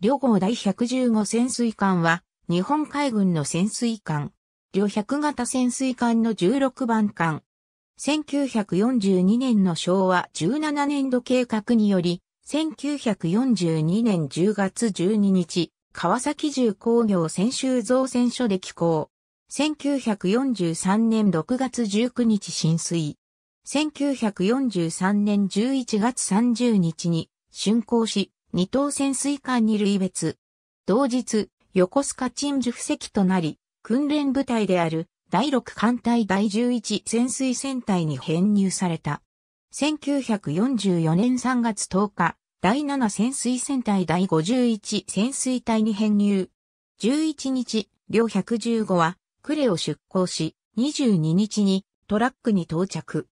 両号第115潜水艦は、日本海軍の潜水艦、両100型潜水艦の16番艦。1942年の昭和17年度計画により、1942年10月12日、川崎重工業専修造船所で寄港。1943年6月19日浸水。1943年11月30日に竣工し、二等潜水艦に類別。同日、横須賀鎮守布石となり、訓練部隊である第六艦隊第十一潜水戦隊に編入された。1944年3月10日、第七潜水戦隊第五十一潜水隊に編入。11日、両115は、クレを出港し、22日にトラックに到着。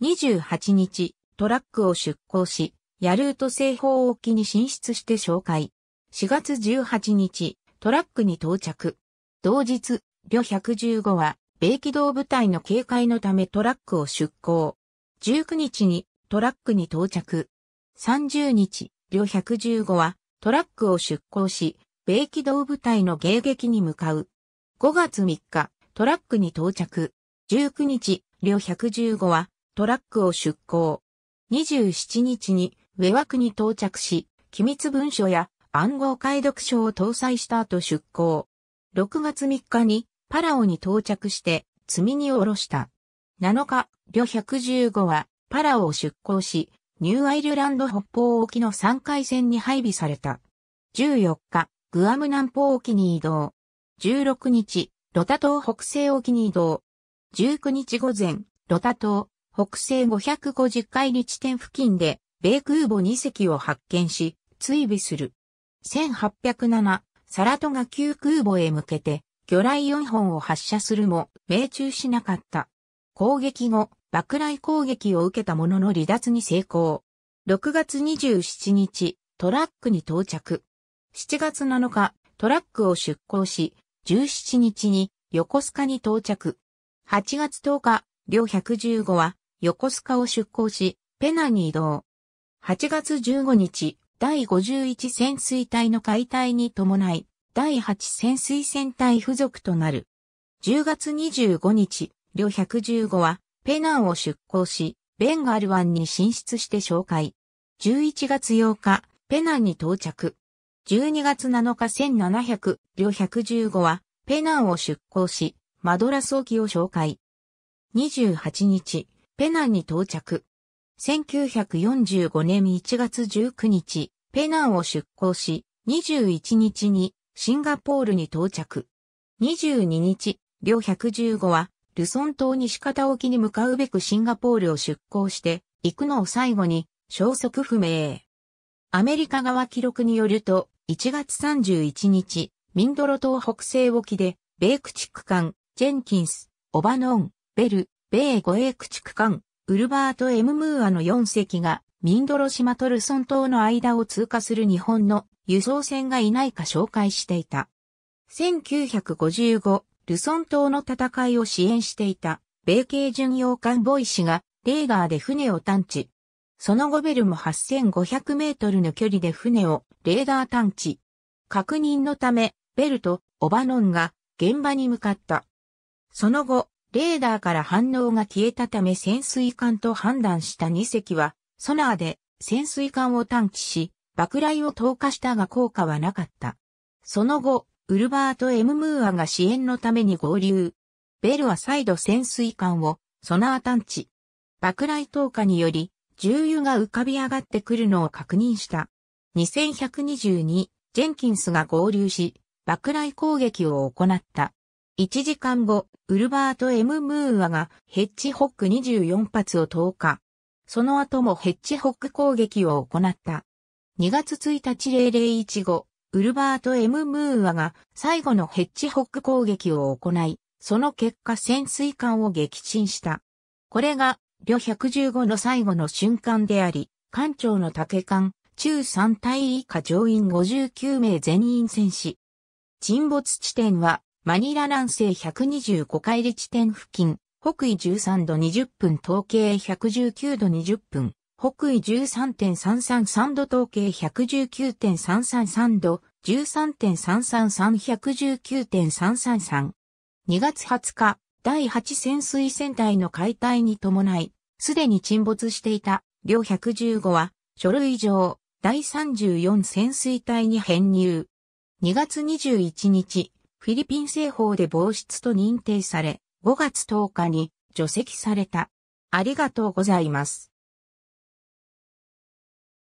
28日、トラックを出港し、ヤルート製方沖に進出して紹介。4月18日、トラックに到着。同日、旅115は、米機動部隊の警戒のためトラックを出港。19日にトラックに到着。30日、旅115はトラックを出港し、米機動部隊の迎撃に向かう。5月3日、トラックに到着。19日、旅115はトラックを出港。27日にウェワクに到着し、機密文書や暗号解読書を搭載した後出港。6月3日にパラオに到着して積み荷を下ろした。7日、旅115はパラオを出港し、ニューアイルランド北方沖の3回線に配備された。14日、グアム南方沖に移動。16日、ロタ島北西沖に移動。19日午前、ロタ島北西550海里地点付近で米空母2隻を発見し、追尾する。1807、サラトガ級空母へ向けて、魚雷4本を発射するも、命中しなかった。攻撃後、爆雷攻撃を受けたものの離脱に成功。6月27日、トラックに到着。7月7日、トラックを出港し、17日に横須賀に到着。8月10日、両115は横須賀を出港し、ペナに移動。8月15日、第51潜水隊の解体に伴い、第8潜水船隊付属となる。10月25日、旅115は、ペナンを出港し、ベンガル湾に進出して紹介。11月8日、ペナンに到着。12月7日1700、旅115は、ペナンを出港し、マドラス沖を紹介。28日、ペナンに到着。1945年1月19日、ペナンを出港し、21日にシンガポールに到着。22日、両115は、ルソン島西方沖に向かうべくシンガポールを出港して、行くのを最後に、消息不明。アメリカ側記録によると、1月31日、ミンドロ島北西沖で、米駆逐艦、ジェンキンス、オバノン、ベル、米護衛駆逐艦、ウルバート・エムムーアの4隻が、ミンドロ島トルソン島の間を通過する日本の輸送船がいないか紹介していた。1955、ルソン島の戦いを支援していた、米系巡洋艦ボイ氏が、レーダーで船を探知。その後ベルも8500メートルの距離で船をレーダー探知。確認のため、ベルとオバノンが現場に向かった。その後、レーダーから反応が消えたため潜水艦と判断した2隻は、ソナーで潜水艦を探知し、爆雷を投下したが効果はなかった。その後、ウルバーとエムムーアが支援のために合流。ベルは再度潜水艦をソナー探知。爆雷投下により、重油が浮かび上がってくるのを確認した。2122、ジェンキンスが合流し、爆雷攻撃を行った。1時間後、ウルバート・エム・ムーアがヘッジホック24発を投下。その後もヘッジホック攻撃を行った。2月1日0015、ウルバート・エム・ムーアが最後のヘッジホック攻撃を行い、その結果潜水艦を撃沈した。これが、旅115の最後の瞬間であり、艦長の竹艦、中3隊以下乗員59名全員戦死。沈没地点はマニラ南西125海里地点付近、北緯13度20分統計119度20分、北緯13.333度統計119.333度、13.333119.333。2月20日、第8潜水船隊の解体に伴い、すでに沈没していた、両115は、書類上、第34潜水隊に編入。2月21日、フィリピン製法で防湿と認定され、5月10日に除籍された。ありがとうございます。